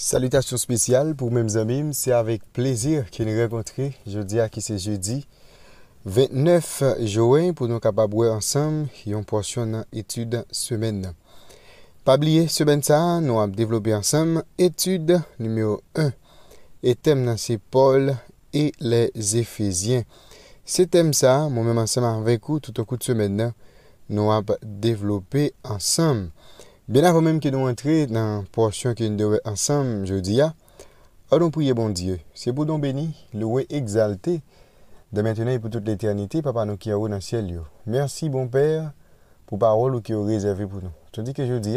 Salutasyon spesyal pou mèm zamim, se avèk plezir ki nè repontre jodi a ki se jodi 29 joen pou nou kapab wè ansam ki yon pwasyon nan etude semen. Pabliye semen sa nou ap devlopè ansam etude numèo 1 etèm nan se Paul et les Ephésiens. Se tem sa mò mèm ansam avèkou tout an kout semen nan nou ap devlopè ansam. Bien avant même que nous entrions dans la portion que nous devons ensemble jeudi, allons prier bon Dieu. C'est pour nous béni, louer, exalté, de maintenant et pour toute l'éternité, Papa nous qui est dans le ciel. Merci, bon Père, pour parole qui est réservée pour nous. Tandis que jeudi,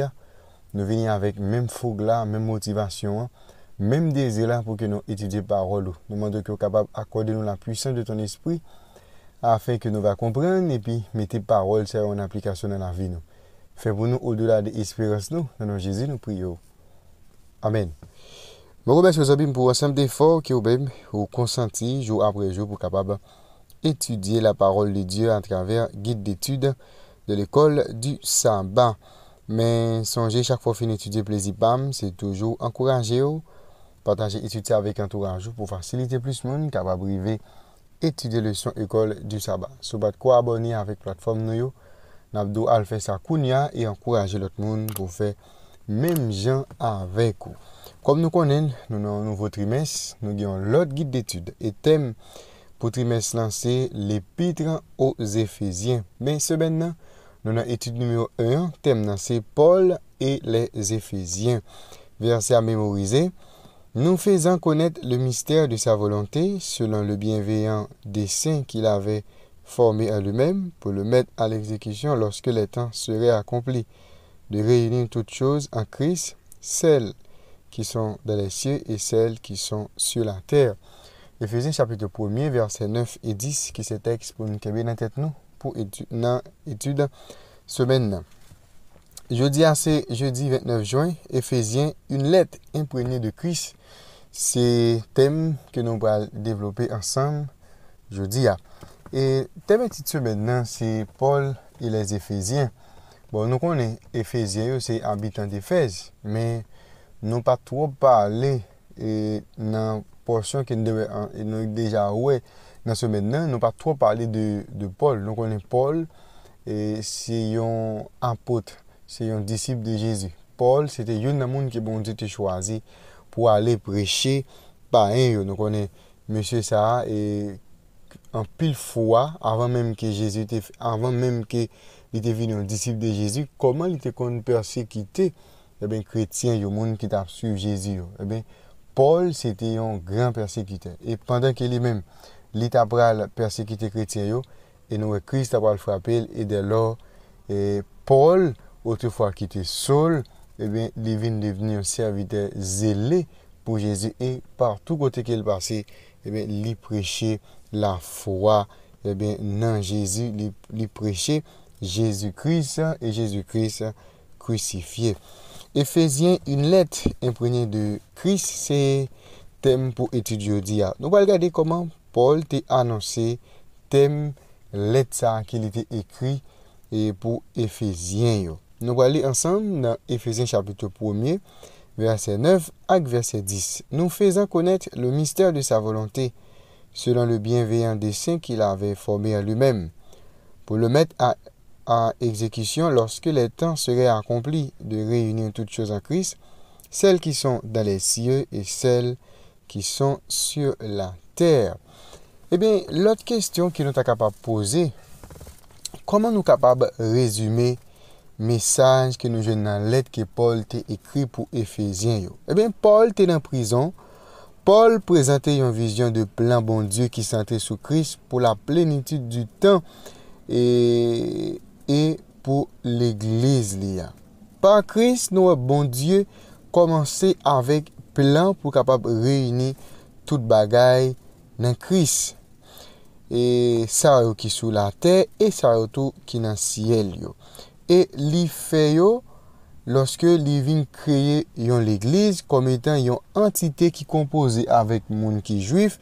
nous venons avec même fougue la même motivation, même désir là pour que nous étudions parole. Nous demandons que soyez capable d'accorder nous la puissance de ton esprit afin que nous va comprendre et puis mettre parole en application dans la vie. Nous. Fais pour nous au-delà de l'espérance, nous. Dans nom Jésus, nous prions. Amen. Je vous remercie pour l'ensemble d'efforts que vous consenti jour après jour pour capable étudier la parole de Dieu à travers guide d'études de l'école du sabbat. Mais songez chaque fois étudiez étudier plaisir c'est toujours encourager partager étudier avec un entourage pour faciliter plus monde capable arriver étudier leçon école du sabbat. vous quoi abonner avec plateforme nous Nabdo alfe sakounya e ankouraje lot moun pou fe mem jan avek ou. Kom nou konen nou nan nouvo trimes nou gyan lot git detude. E tem pou trimes lanse l'epitran ou zephezyen. Ben se ben nan nou nan etude noumou an tem nan se pol e le zephezyen. Vean se a memorize nou fezan konet le mister de sa volante selon le bienveyan de sen ki lave. formé à lui-même pour le mettre à l'exécution lorsque les temps seraient accompli, de réunir toutes choses en Christ, celles qui sont dans les cieux et celles qui sont sur la terre. Éphésiens chapitre 1 versets 9 et 10, qui ce texte pour nous en tête nous, pour étude, semaine. Jeudi assez, jeudi 29 juin, Éphésiens, une lettre imprégnée de Christ. C'est thème que nous allons développer ensemble jeudi. À. E teme tit sou men nan si Paul il e es Efesien. Bon nou konen Efesien yo se abitan de Efes. Men nou pa tro pa ale. E nan porsyon ki e nou deja ouwe. Nan sou men nan nou pa tro pa ale de Paul. Nou konen Paul e, se yon apote. Se yon disip de Jezu. Paul se te yon namoun ki bon zete chwazi. Po ale preche. Pa en yo nou konen Monsie Saha e... en pile fois avant même que Jésus était, avant même que il était venu un disciple de Jésus, comment il était qu'on persécuté eh bien, chrétiens, les monde qui t'a suivi Jésus. Eh bien, Paul, c'était un grand persécuteur. Et pendant qu'il est même, il a persécuté chrétien, et nous, Christ a le frappé, et dès lors, et Paul, autrefois qui était seul, eh bien, il est devenu un serviteur zélé pour Jésus, et partout côté qu'il passait, eh bien, lui prêcher la foi eh bien, non Jésus, lui prêcher Jésus-Christ et Jésus-Christ crucifié. Ephésiens, une lettre imprégnée de Christ, c'est thème pour étudier d'IA. Nous allons regarder comment Paul t'a annoncé thème lettre qui était écrit et eh, pour Ephésiens. Nous allons aller ensemble dans Ephésiens chapitre 1er verset 9 à verset 10, nous faisant connaître le mystère de sa volonté, selon le bienveillant dessein qu'il avait formé à lui-même, pour le mettre à, exécution lorsque les temps seraient accomplis de réunir toutes choses en Christ, celles qui sont dans les cieux et celles qui sont sur la terre. Eh bien, l'autre question qui nous est capable de poser, comment nous sommes capables de résumer Mesaj ke nou jen nan let ke Paul te ekri pou Efesien yo. E ben Paul te nan prison, Paul prezante yon vizyon de plan bon dieu ki sante sou kris pou la plenitude du tan e, e pou l'eglise li ya. Pan kris nou wè e bon dieu komanse avèk plan pou kapap reyini tout bagay nan kris. E sar ou ki sou la ter e sar ou tou ki nan siel yo. E ben Paul te nan prison, Paul prezante yon vizyon de plan bon dieu ki sante sou kris pou la plenitude du tan e pou l'eglise li ya. E li fe yo loske li vin kreye yon l'eglize kom etan yon entite ki kompoze avèk moun ki juif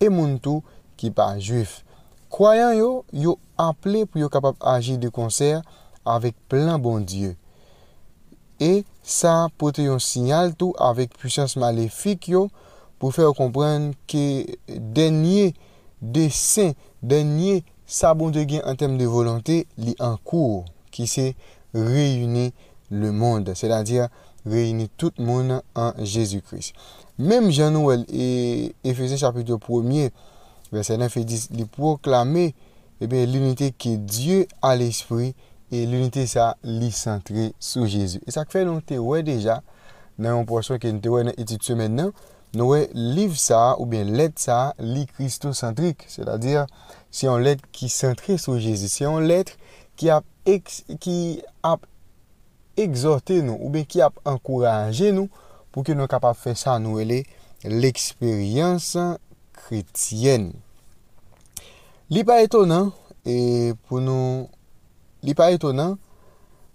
e moun tou ki pa juif. Kwayan yo, yo aple pou yo kapap aji de konser avèk plan bon dieu. E sa potè yon sinyal tou avèk pwisyans malefik yo pou fè ou komprende ki denye de sen, denye sa bon de gen an tem de volante li an kou ou. qui s'est réuni le monde, c'est-à-dire réunir tout le monde en Jésus-Christ. Même Jean-Noël et Ephésiens, chapitre 1 verset 9 et 10, il proclamait eh l'unité que Dieu a l'esprit et l'unité ça est centré sur Jésus. Et ça fait nous ouais, déjà, dans une portion que nous avons étudié maintenant. nous avons livre ça ou bien lettre ça, lit christocentrique, c'est-à-dire c'est une lettre qui est centrée sur Jésus, c'est une lettre ki ap exote nou ou be ki ap ankouraje nou pou ki nou kapap fe sa nou wele l'eksperyansan kritiyen. Li pa etonan e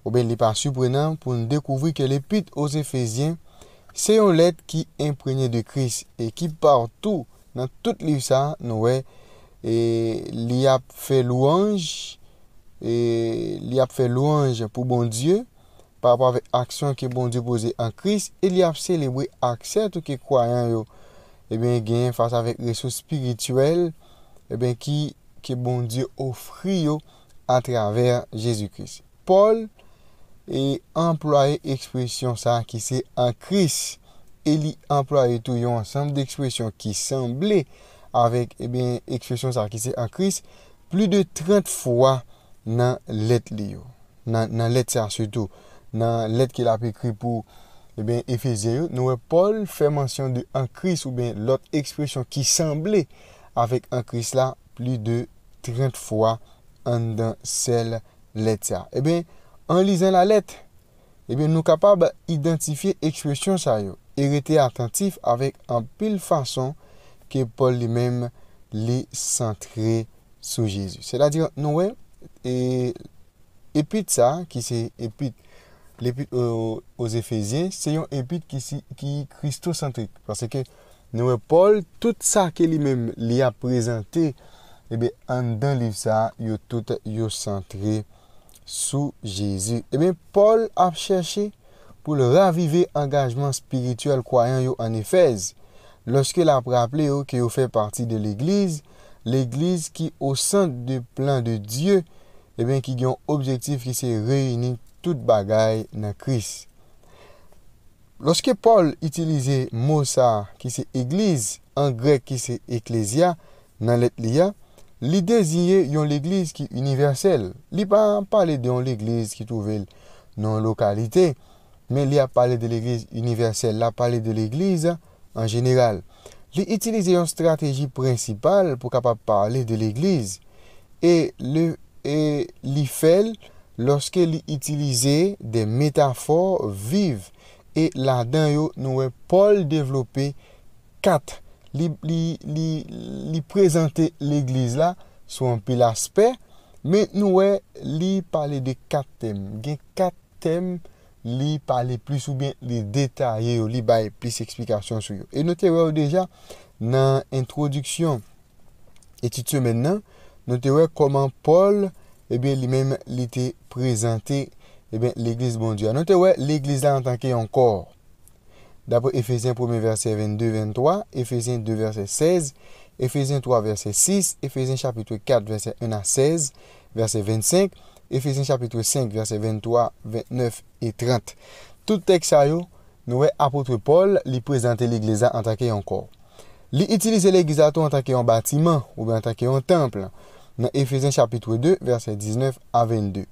ou be li pa suprenan pou nou dekouvri ke le pit ose fe zyen se yon let ki imprenye de kris e ki partou nan tout liv sa nou we e li ap fe louange li ap fè louanj pou bon Diyo pa ap avè aksyon ki bon Diyo pose an Kris, e li ap selebri bon aksyon tout ki kwayan yo e ben gen fasa vek resos spirituel, e ben ki ki bon Diyo ofri yo atraver Jésus Kris Paul, e emploaye ekspresyon sa ki se an Kris, e li emploaye tou yon ansam d'ekspresyon ki semblé, avek e ben ekspresyon sa ki se an Kris plus de 30 fwa dans l'épître dans lettres surtout dans la lettre qu'il a écrit pour et Paul fait mention de Christ ou bien l'autre expression qui semblait avec un Christ là plus de 30 fois dans cette lettre. Eh bien, en lisant la lettre et eh bien nous sommes identifier expression ça et rester attentif avec un pile façon que Paul lui-même les sous Jésus c'est-à-dire nous et ça, qui c'est l'épître aux, Éphésiens, c'est une épître qui, est christocentrique. Parce que nous, Paul, tout ça qu'il lui-même lui a présenté, et eh en dans le livre il est tout centré sous Jésus. et eh Paul a cherché pour le raviver engagement spirituel croyant en Éphèse. Lorsqu'il a rappelé oh, que fait partie de l'Église, L'Eglise ki ou san de plan de Diyo, e eh ben ki gyon objektif ki se reyni tout bagay nan kris. Lorske Paul itilize Moussa ki se Eglise, an grek ki se Ekklesia nan let liya, li dezye yon L'Eglise ki universelle. Li pa an pale de yon L'Eglise ki touvel nan lokalite, men li a pale de L'Eglise universelle, la pale de L'Eglise an general. Li itilize yon strategi prinsipal pou kapap pale de l'eglize. E, e li fel loske li itilize de metafor vive. E la dan yo nouwe Paul devlope kat. Li prezante l'eglize la sou anpil aspe. Me nouwe li pale de kat tem. li pale plis ou ben li detaye yo, li baye plis eksplikasyon sou yo. E note wè ou deja nan introdüksyon etitse men nan, note wè koman Paul, e ben li men li te prezante, e ben l'Eglise bon Diyan. Note wè l'Eglise la an tanke ankor. Dapo Efesien 1 verset 22-23, Efesien 2 verset 16, Efesien 3 verset 6, Efesien chapitwe 4 verset 1-16, verset 25, Efesien 3 verset 6, Efesien 4 verset 1-16, verset 25, Efesien chapitre 5 verse 23, 29 et 30. Tout tek chayou nouè apotre Paul li prezante l'egleza an takè yon kor. Li itilize l'egleza tou an takè yon batiman ou be an takè yon temple. Nan efesien chapitre 2 verse 19 a 22.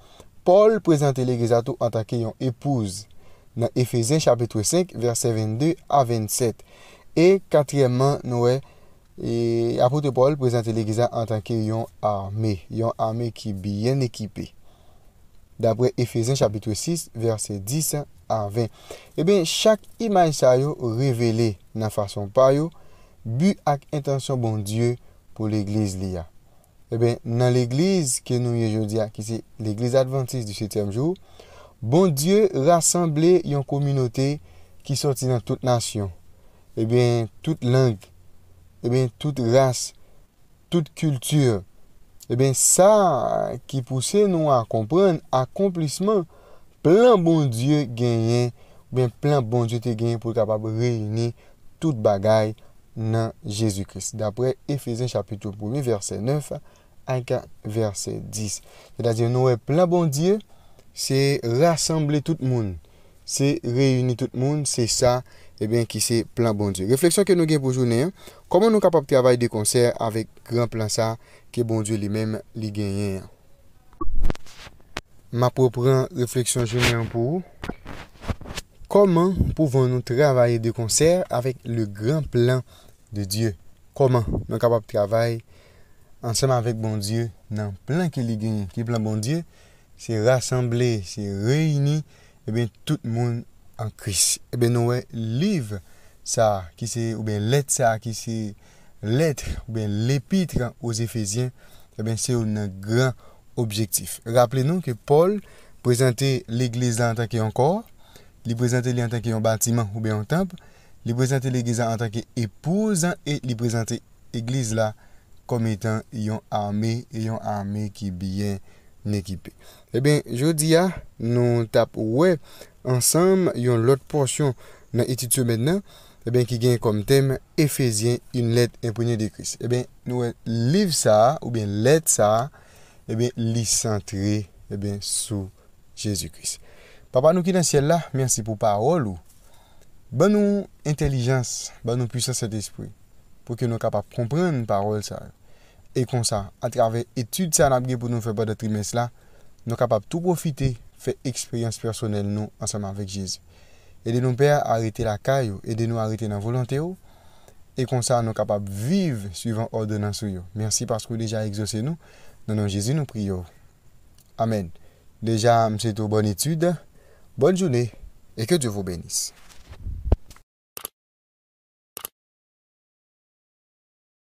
Paul prezante l'egleza tou an takè yon epouze. Nan efesien chapitre 5 verse 22 a 27. E katrièman nouè apotre Paul prezante l'egleza an takè yon arme. Yon arme ki byen ekipè. d'après Ephésiens chapitre 6, verset 10 à 20. Et eh bien, chaque image yo revele nan façon pa yo, bu ak bon Dieu pour l'Église li ya. dans eh dans l'Église que nous ye aujourd'hui, qui ki l'Église Adventiste du 7e jou, bon Dieu rassemble qui kominote dans soti nan tout nasyon. Eh toute langue. lang, bien, toute ras, tout kultur, E ben sa ki pousse nou a kompren akomplisman plan bon dieu genyen ou ben plan bon dieu te genyen pou kapap reyouni tout bagay nan Jezu Christ. Dapre Efesien chapitou 1, verset 9, anka verset 10. Se da di nou e plan bon dieu se rassemble tout moun, se reyouni tout moun, se sa e eh ben ki se plan bon dieu. Refleksyon ke nou gen pou jounen, koman nou kapap travay de konser avik gran plan sa? ke bon Diyo li men li genyen. Ma propren refleksyon jenye an pou. Koman pouvan nou travaye de konser avik le gran plan de Diyo? Koman nou kapap travaye ansenman avik bon Diyo nan plan ki li genyen? Ki plan bon Diyo se rassemble, se reyini e ben tout moun an kris. E ben nou we liv sa ki se ou ben let sa ki se letre ou ben l'epitre eh ou zephezien, e ben se ou nan gran objektif. Raple nou ke Paul prezante l'eglize la an tanke yon kor, li prezante li an tanke yon batiman ou ben yon tamp, li prezante l'eglize la an tanke epouzan, e li prezante l'eglize la kom etan yon arme, yon arme ki bien ekipe. E ben, jodi ya, nou tap wè, ansam yon lot porsyon nan etityo mennen, E ben ki genye kom tem, Efesien, yon let imponye de Christ. E ben nou et liv sa, ou ben let sa, e ben lisantre, e ben sou Jezus Christ. Papa nou ki den siel la, mersi pou parol ou. Ban nou intelijans, ban nou pwisan set espri, pou ke nou kapap komprenn parol sa. E kon sa, atrave etude sa an apge pou nou fe pa de trimes la, nou kapap tou profite, fe eksperyans personel nou ansama vek Jezus Christ. Aidez nous, Père, à arrêter la caille, aidez-nous à arrêter la volonté, et comme ça, nous capables de vivre suivant l'ordonnance. Merci parce que vous déjà exaucé nous. Dans nom Jésus, nous prions. Amen. Déjà, c'est une bonne étude, bonne journée, et que Dieu vous bénisse.